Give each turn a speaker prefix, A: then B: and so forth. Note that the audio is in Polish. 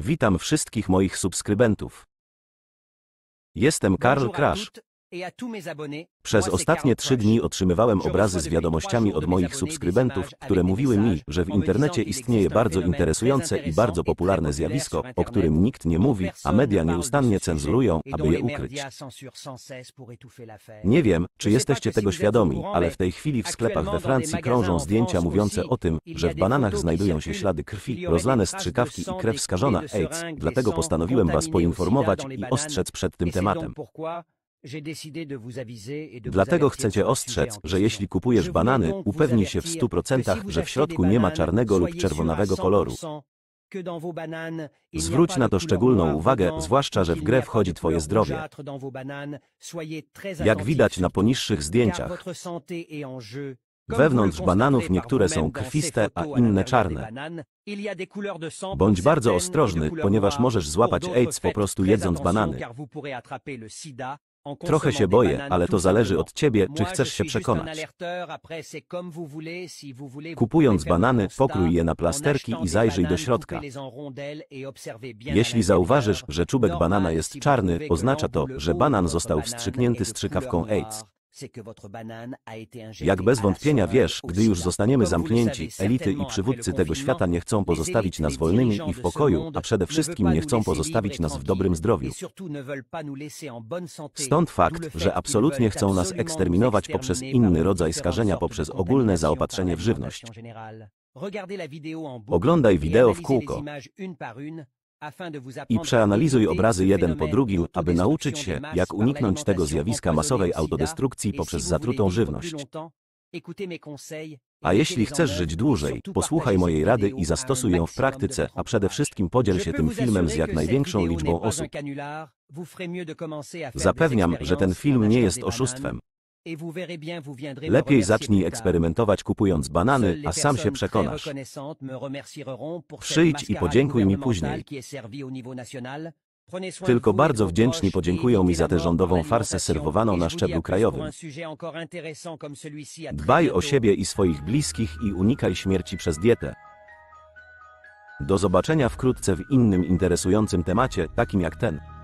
A: Witam wszystkich moich subskrybentów. Jestem Karl Krasz, przez ostatnie trzy dni otrzymywałem obrazy z wiadomościami od moich subskrybentów, które mówiły mi, że w internecie istnieje bardzo interesujące i bardzo popularne zjawisko, o którym nikt nie mówi, a media nieustannie cenzurują, aby je ukryć.
B: Nie wiem, czy jesteście tego świadomi, ale w tej chwili w sklepach we Francji krążą zdjęcia
A: mówiące o tym, y że w bananach znajdują się ślady krwi, y rozlane strzykawki i krew skażona AIDS, dlatego postanowiłem Was poinformować i ostrzec przed tym tematem.
B: Dlatego Cię ostrzec,
A: że jeśli kupujesz banany, upewnij się w 100%, że w środku nie ma czarnego lub czerwonawego koloru.
B: Zwróć na to szczególną uwagę, zwłaszcza, że w grę wchodzi Twoje zdrowie. Jak widać na poniższych zdjęciach,
A: Wewnątrz bananów niektóre są krwiste, a inne czarne.
B: Y Bądź bardzo ostrożny, ponieważ możesz złapać AIDS po prostu jedząc banany. Trochę się boję, ale to zależy od ciebie, czy chcesz się przekonać. Kupując banany, pokrój je na plasterki i zajrzyj do środka. Jeśli zauważysz, że czubek banana jest czarny, oznacza to, że banan został wstrzyknięty strzykawką AIDS. Jak bez wątpienia wiesz, gdy już zostaniemy zamknięci, elity i
A: przywódcy tego świata nie chcą pozostawić nas wolnymi i w pokoju, a przede wszystkim nie chcą pozostawić nas w dobrym zdrowiu. Stąd fakt, że absolutnie chcą nas eksterminować poprzez inny rodzaj skażenia, poprzez ogólne zaopatrzenie w żywność. Oglądaj wideo w kółko. I przeanalizuj obrazy jeden po drugim, aby nauczyć się, jak uniknąć tego zjawiska masowej autodestrukcji poprzez zatrutą żywność. A jeśli chcesz żyć dłużej, posłuchaj mojej rady i zastosuj ją w praktyce, a przede wszystkim podziel się tym filmem z jak największą liczbą osób.
B: Zapewniam, że ten
A: film nie jest oszustwem.
B: Lepiej zacznij
A: eksperymentować kupując banany, a sam się przekonasz.
B: Przyjdź i podziękuj mi później. Tylko bardzo wdzięczni podziękują mi za tę
A: rządową farsę serwowaną na szczeblu krajowym. Dbaj o siebie i swoich bliskich i unikaj śmierci przez dietę. Do zobaczenia wkrótce w innym interesującym temacie, takim jak ten.